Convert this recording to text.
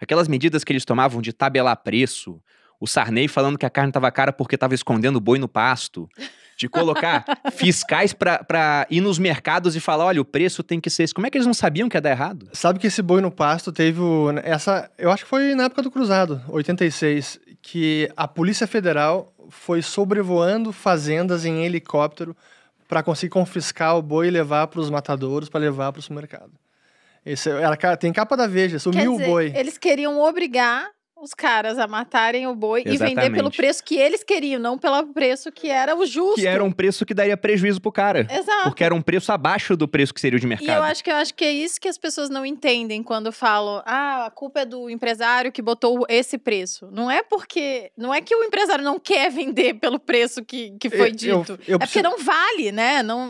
Aquelas medidas que eles tomavam de tabelar preço, o Sarney falando que a carne estava cara porque estava escondendo boi no pasto, de colocar fiscais para ir nos mercados e falar, olha, o preço tem que ser esse. Como é que eles não sabiam que ia dar errado? Sabe que esse boi no pasto teve o, né, essa, eu acho que foi na época do Cruzado, 86, que a Polícia Federal foi sobrevoando fazendas em helicóptero para conseguir confiscar o boi e levar para os matadores para levar para o supermercado. Esse, é, ela tem capa da Veja, sumiu dizer, o boi. Eles queriam obrigar os caras a matarem o boi Exatamente. e vender pelo preço que eles queriam, não pelo preço que era o justo. Que era um preço que daria prejuízo pro cara. Exato. Porque era um preço abaixo do preço que seria o de mercado. E eu acho que eu acho que é isso que as pessoas não entendem quando falam: "Ah, a culpa é do empresário que botou esse preço". Não é porque não é que o empresário não quer vender pelo preço que, que foi é, eu, dito. Eu, eu é preciso... porque não vale, né? Não